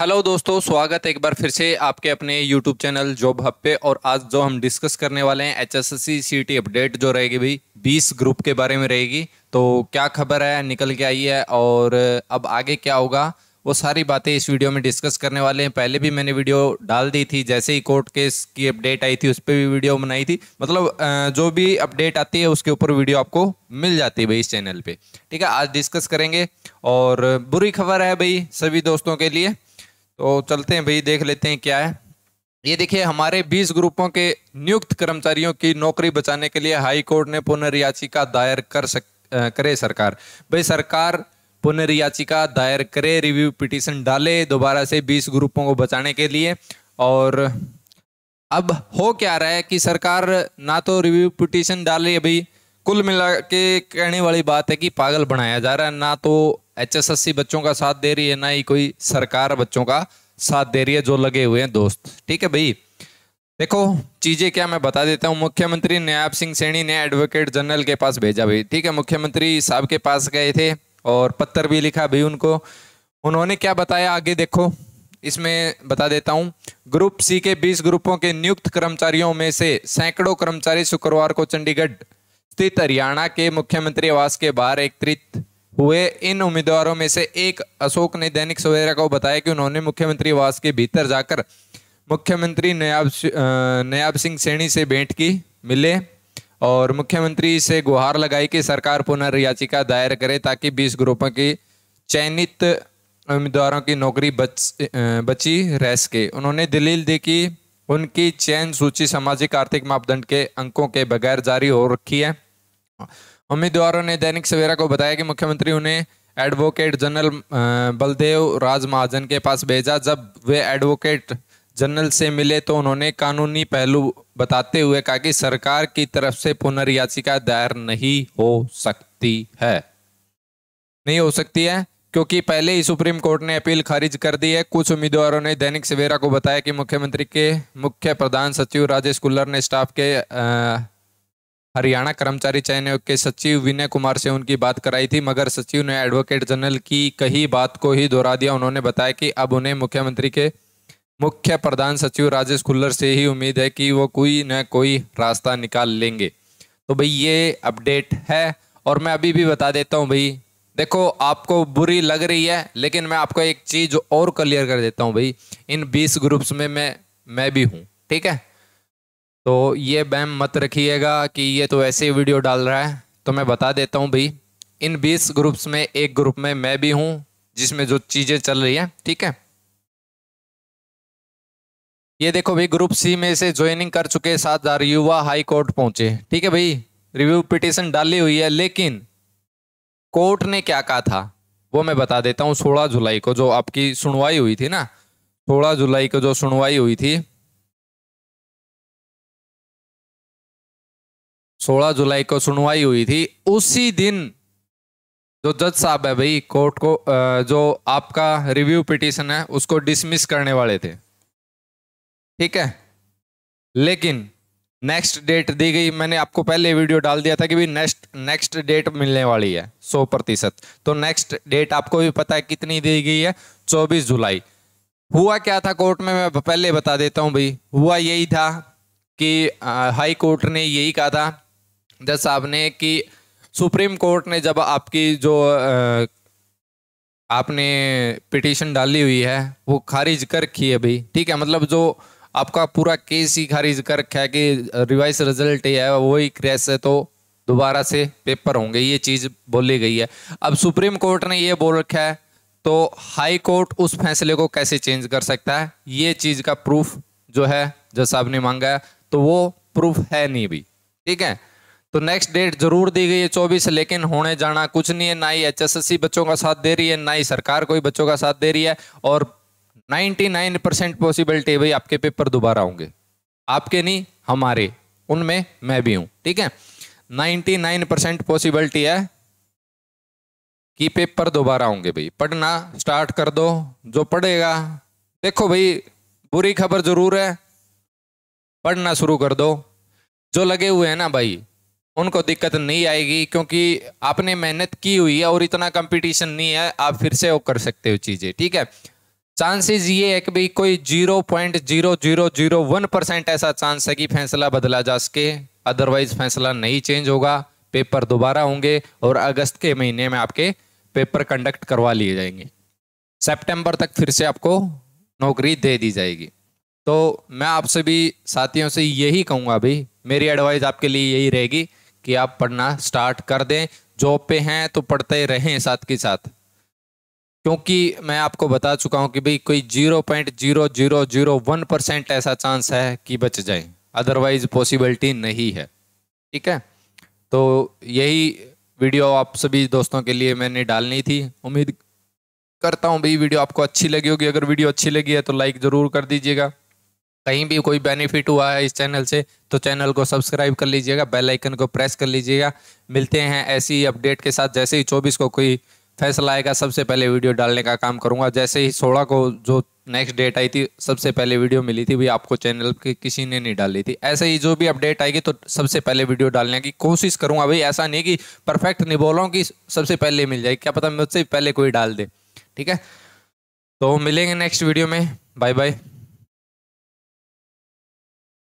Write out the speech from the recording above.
hello दोस्तों स्वागत है एक बार फिर से आपके अपने यूट्यूब चैनल जॉब हब पे और आज जो हम डिस्कस करने वाले हैं एच एस सीटी अपडेट जो रहेगी भाई बीस ग्रुप के बारे में रहेगी तो क्या खबर है निकल के आई है और अब आगे क्या होगा वो सारी बातें इस वीडियो में डिस्कस करने वाले हैं पहले भी मैंने वीडियो डाल दी थी जैसे ही कोर्ट केस की अपडेट आई थी उस पर भी वीडियो बनाई थी मतलब जो भी अपडेट आती है उसके ऊपर वीडियो आपको मिल जाती है भाई इस चैनल पे ठीक है आज डिस्कस करेंगे और बुरी खबर है भाई सभी दोस्तों के लिए तो चलते हैं भाई देख लेते हैं क्या है ये देखिए हमारे 20 ग्रुपों के नियुक्त कर्मचारियों की नौकरी बचाने के लिए हाई कोर्ट ने पुनर्याचिका दायर कर सक करे सरकार भाई सरकार पुनर्याचिका दायर करे रिव्यू पिटीशन डाले दोबारा से 20 ग्रुपों को बचाने के लिए और अब हो क्या रहा है कि सरकार ना तो रिव्यू पिटीशन डाले अभी कुल मिला के कहने वाली बात है कि पागल बनाया जा रहा है ना तो एचएसएससी बच्चों का साथ दे रही है ना ही कोई सरकार बच्चों का साथ दे रही है जो लगे हुए हैं दोस्त ठीक है भाई देखो चीज़ें क्या मैं बता देता हूँ मुख्यमंत्री नयाब सिंह सैनी ने एडवोकेट जनरल के पास भेजा भाई ठीक है मुख्यमंत्री साहब के पास गए थे और पत्र भी लिखा भाई उनको उन्होंने क्या बताया आगे देखो इसमें बता देता हूँ ग्रुप सी के 20 ग्रुपों के नियुक्त कर्मचारियों में से सैकड़ों कर्मचारी शुक्रवार को चंडीगढ़ स्थित हरियाणा के मुख्यमंत्री आवास के बाहर एकत्रित हुए इन उम्मीदवारों में से एक अशोक ने दैनिक सवेरा को बताया कि उन्होंने मुख्यमंत्री आवास के भीतर जाकर मुख्यमंत्री नयाब नयाब सिंह सैनी से भेंट की मिले और मुख्यमंत्री से गुहार लगाई कि सरकार पुनर्याचिका दायर करे ताकि 20 ग्रुपों की चयनित उम्मीदवारों की नौकरी बच बची रह सके उन्होंने दलील दी कि उनकी चयन सूची सामाजिक आर्थिक मापदंड के अंकों के बगैर जारी हो रखी है उम्मीदवारों ने दैनिक सवेरा को बताया कि मुख्यमंत्री उन्हें एडवोकेट जनरल बलदेव राज महाजन के पास भेजा जब वे एडवोकेट जनरल से मिले तो उन्होंने कानूनी पहलू बताते हुए कहा कि सरकार की तरफ से पुनर्याचिका दायर नहीं हो सकती है नहीं हो सकती है क्योंकि पहले ही सुप्रीम कोर्ट ने अपील खारिज कर दी है कुछ उम्मीदवारों ने दैनिक सवेरा को बताया कि मुख्यमंत्री के मुख्य प्रधान सचिव राजेश कुल्लर ने स्टाफ के आ, हरियाणा कर्मचारी चयन आयोग के सचिव विनय कुमार से उनकी बात कराई थी मगर सचिव ने एडवोकेट जनरल की कही बात को ही दोहरा दिया उन्होंने बताया कि अब उन्हें मुख्यमंत्री के मुख्य प्रधान सचिव राजेश खुल्लर से ही उम्मीद है कि वो कोई न कोई रास्ता निकाल लेंगे तो भाई ये अपडेट है और मैं अभी भी बता देता हूँ भाई देखो आपको बुरी लग रही है लेकिन मैं आपको एक चीज़ और क्लियर कर देता हूँ भाई इन बीस ग्रुप्स में मैं मैं भी हूँ ठीक है तो ये बैम मत रखिएगा कि ये तो ऐसे ही वीडियो डाल रहा है तो मैं बता देता हूँ भाई इन बीस ग्रुप्स में एक ग्रुप में मैं भी हूँ जिसमें जो चीज़ें चल रही हैं ठीक है ये देखो भाई ग्रुप सी में से ज्वाइनिंग कर चुके सात हज़ार युवा हाई कोर्ट पहुंचे ठीक है भाई रिव्यू पिटिशन डाली हुई है लेकिन कोर्ट ने क्या कहा था वो मैं बता देता हूँ सोलह जुलाई को जो आपकी सुनवाई हुई थी ना सोलह जुलाई को जो सुनवाई हुई थी 16 जुलाई को सुनवाई हुई थी उसी दिन जो जज साहब है भाई कोर्ट को जो आपका रिव्यू पिटिशन है उसको डिसमिस करने वाले थे ठीक है लेकिन नेक्स्ट डेट दी गई मैंने आपको पहले वीडियो डाल दिया था कि भी नेक्स्ट नेक्स्ट डेट मिलने वाली है 100 प्रतिशत तो नेक्स्ट डेट आपको भी पता है कितनी दी गई है 24 जुलाई हुआ क्या था कोर्ट में मैं पहले बता देता हूँ भाई हुआ यही था कि हाई कोर्ट ने यही कहा था जज साहब ने कि सुप्रीम कोर्ट ने जब आपकी जो आपने पिटीशन डाली हुई है वो खारिज कर रखी है भाई ठीक है मतलब जो आपका पूरा केस ही खारिज कर रखा है कि रिवाइज रिजल्ट ये है वही क्रैश है तो दोबारा से पेपर होंगे ये चीज़ बोली गई है अब सुप्रीम कोर्ट ने ये बोल रखा है तो हाई कोर्ट उस फैसले को कैसे चेंज कर सकता है ये चीज़ का प्रूफ जो है जज साहब ने मांगा है तो वो प्रूफ है नहीं भी ठीक है तो नेक्स्ट डेट जरूर दी गई है चौबीस लेकिन होने जाना कुछ नहीं है ना ही एच बच्चों का साथ दे रही है ना ही सरकार कोई बच्चों का साथ दे रही है और 99 परसेंट पॉसिबिलिटी है भाई आपके पेपर दोबारा होंगे आपके नहीं हमारे उनमें मैं भी हूं ठीक है 99 परसेंट पॉसिबिलिटी है कि पेपर दोबारा होंगे भाई पढ़ना स्टार्ट कर दो जो पढ़ेगा देखो भाई बुरी खबर जरूर है पढ़ना शुरू कर दो जो लगे हुए हैं ना भाई उनको दिक्कत नहीं आएगी क्योंकि आपने मेहनत की हुई है और इतना कंपटीशन नहीं है आप फिर से वो कर सकते हो चीज़ें ठीक है चांसेस ये है कि भाई कोई zero point zero zero zero one percent ऐसा चांस है कि फैसला बदला जा सके अदरवाइज फैसला नहीं चेंज होगा पेपर दोबारा होंगे और अगस्त के महीने में आपके पेपर कंडक्ट करवा लिए जाएंगे सेप्टेम्बर तक फिर से आपको नौकरी दे दी जाएगी तो मैं आपसे भी साथियों से यही कहूँगा भाई मेरी एडवाइस आपके लिए यही रहेगी कि आप पढ़ना स्टार्ट कर दें जॉब पे हैं तो पढ़ते रहें साथ के साथ क्योंकि मैं आपको बता चुका हूं कि भाई कोई zero point zero zero zero one percent ऐसा चांस है कि बच जाए अदरवाइज पॉसिबिलिटी नहीं है ठीक है तो यही वीडियो आप सभी दोस्तों के लिए मैंने डालनी थी उम्मीद करता हूं भाई वीडियो आपको अच्छी लगी होगी अगर वीडियो अच्छी लगी है तो लाइक ज़रूर कर दीजिएगा कहीं भी कोई बेनिफिट हुआ है इस चैनल से तो चैनल को सब्सक्राइब कर लीजिएगा बेल आइकन को प्रेस कर लीजिएगा मिलते हैं ऐसी अपडेट के साथ जैसे ही चौबीस को कोई फैसला आएगा सबसे पहले वीडियो डालने का काम करूँगा जैसे ही सोलह को जो नेक्स्ट डेट आई थी सबसे पहले वीडियो मिली थी भी आपको चैनल की किसी ने नहीं डाली थी ऐसे ही जो भी अपडेट आएगी तो सबसे पहले वीडियो डालने की कोशिश करूँगा भाई ऐसा नहीं कि परफेक्ट नहीं बोल रहा कि सबसे पहले मिल जाएगी क्या पता मुझसे पहले कोई डाल दे ठीक है तो मिलेंगे नेक्स्ट वीडियो में बाय बाय